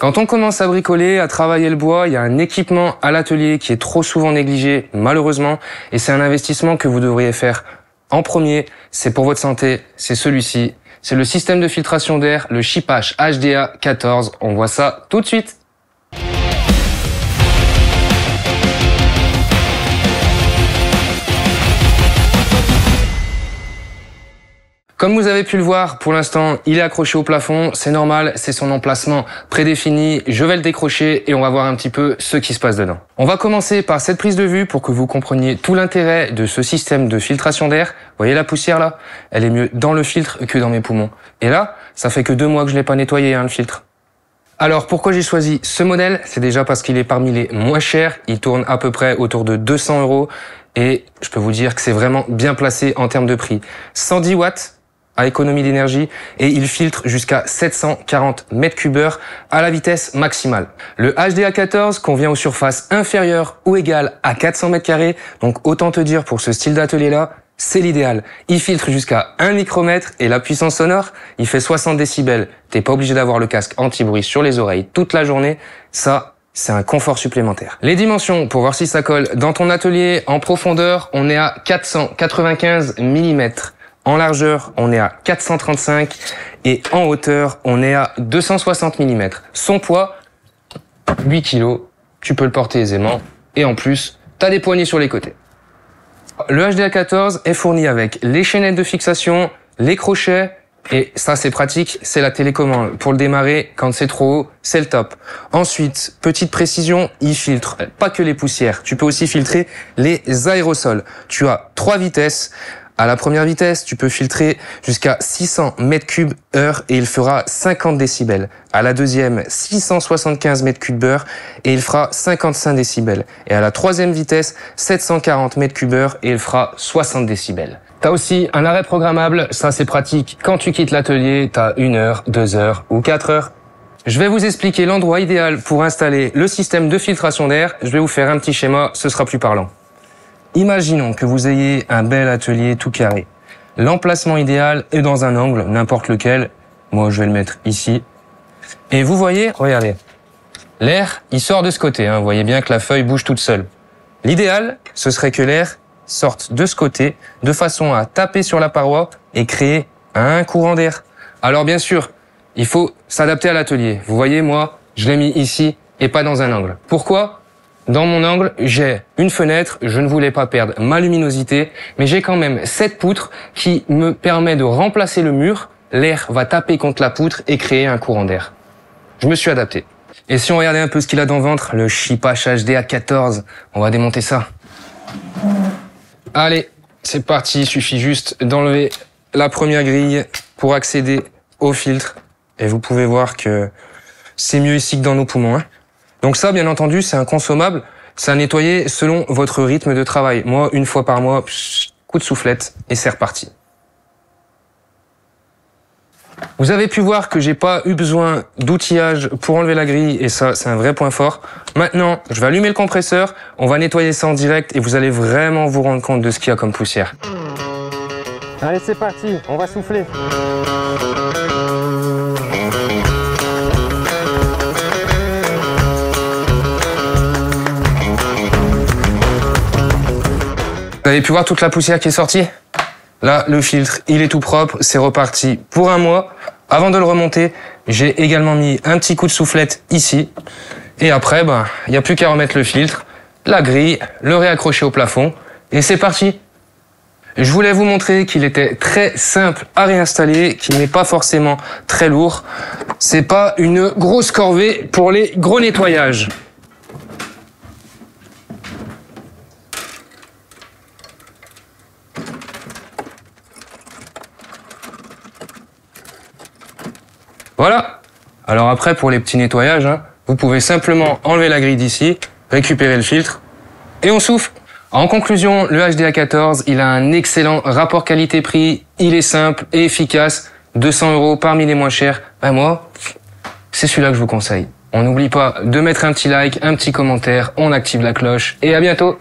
Quand on commence à bricoler, à travailler le bois, il y a un équipement à l'atelier qui est trop souvent négligé, malheureusement, et c'est un investissement que vous devriez faire en premier. C'est pour votre santé, c'est celui-ci. C'est le système de filtration d'air, le H HDA 14. On voit ça tout de suite. Comme vous avez pu le voir, pour l'instant, il est accroché au plafond. C'est normal, c'est son emplacement prédéfini. Je vais le décrocher et on va voir un petit peu ce qui se passe dedans. On va commencer par cette prise de vue pour que vous compreniez tout l'intérêt de ce système de filtration d'air. Vous voyez la poussière là Elle est mieux dans le filtre que dans mes poumons. Et là, ça fait que deux mois que je l'ai pas nettoyé, hein, le filtre. Alors pourquoi j'ai choisi ce modèle C'est déjà parce qu'il est parmi les moins chers, il tourne à peu près autour de 200 euros et je peux vous dire que c'est vraiment bien placé en termes de prix. 110 watts, à économie d'énergie et il filtre jusqu'à 740 m3 à la vitesse maximale. Le HDA14 convient aux surfaces inférieures ou égales à 400 m2, donc autant te dire pour ce style d'atelier-là, c'est l'idéal. Il filtre jusqu'à 1 micromètre et la puissance sonore, il fait 60 décibels. T'es pas obligé d'avoir le casque anti-bruit sur les oreilles toute la journée. Ça, c'est un confort supplémentaire. Les dimensions, pour voir si ça colle. Dans ton atelier, en profondeur, on est à 495 mm. En largeur, on est à 435 et en hauteur, on est à 260 mm. Son poids, 8 kg, tu peux le porter aisément et en plus, tu as des poignées sur les côtés. Le HDA14 est fourni avec les chaînettes de fixation, les crochets et ça c'est pratique, c'est la télécommande. Pour le démarrer, quand c'est trop haut, c'est le top. Ensuite, petite précision, il filtre pas que les poussières, tu peux aussi filtrer les aérosols. Tu as trois vitesses à la première vitesse, tu peux filtrer jusqu'à 600 mètres cubes heure et il fera 50 décibels. À la deuxième, 675 mètres cubes heure et il fera 55 décibels. Et à la troisième vitesse, 740 mètres cubes heure et il fera 60 décibels. T'as aussi un arrêt programmable, ça c'est pratique. Quand tu quittes l'atelier, t'as une heure, deux heures ou quatre heures. Je vais vous expliquer l'endroit idéal pour installer le système de filtration d'air. Je vais vous faire un petit schéma, ce sera plus parlant. Imaginons que vous ayez un bel atelier tout carré. L'emplacement idéal est dans un angle, n'importe lequel. Moi, je vais le mettre ici. Et vous voyez, regardez, l'air, il sort de ce côté. Hein. Vous voyez bien que la feuille bouge toute seule. L'idéal, ce serait que l'air sorte de ce côté, de façon à taper sur la paroi et créer un courant d'air. Alors bien sûr, il faut s'adapter à l'atelier. Vous voyez, moi, je l'ai mis ici et pas dans un angle. Pourquoi dans mon angle, j'ai une fenêtre, je ne voulais pas perdre ma luminosité, mais j'ai quand même cette poutre qui me permet de remplacer le mur, l'air va taper contre la poutre et créer un courant d'air. Je me suis adapté. Et si on regardait un peu ce qu'il a dans le ventre, le Shipash HD à 14, on va démonter ça. Allez, c'est parti, il suffit juste d'enlever la première grille pour accéder au filtre. Et vous pouvez voir que c'est mieux ici que dans nos poumons. Hein. Donc ça, bien entendu, c'est un consommable. C'est à nettoyer selon votre rythme de travail. Moi, une fois par mois, coup de soufflette et c'est reparti. Vous avez pu voir que j'ai pas eu besoin d'outillage pour enlever la grille et ça c'est un vrai point fort. Maintenant, je vais allumer le compresseur, on va nettoyer ça en direct et vous allez vraiment vous rendre compte de ce qu'il y a comme poussière. Allez, c'est parti, on va souffler. Vous avez pu voir toute la poussière qui est sortie Là, le filtre, il est tout propre, c'est reparti pour un mois. Avant de le remonter, j'ai également mis un petit coup de soufflette ici. Et après, ben, il n'y a plus qu'à remettre le filtre, la grille, le réaccrocher au plafond, et c'est parti je voulais vous montrer qu'il était très simple à réinstaller, qu'il n'est pas forcément très lourd. C'est pas une grosse corvée pour les gros nettoyages. Voilà. Alors après, pour les petits nettoyages, hein, vous pouvez simplement enlever la grille d'ici, récupérer le filtre, et on souffle. En conclusion, le HDA 14, il a un excellent rapport qualité-prix, il est simple et efficace, 200 euros parmi les moins chers. Ben moi, c'est celui-là que je vous conseille. On n'oublie pas de mettre un petit like, un petit commentaire, on active la cloche, et à bientôt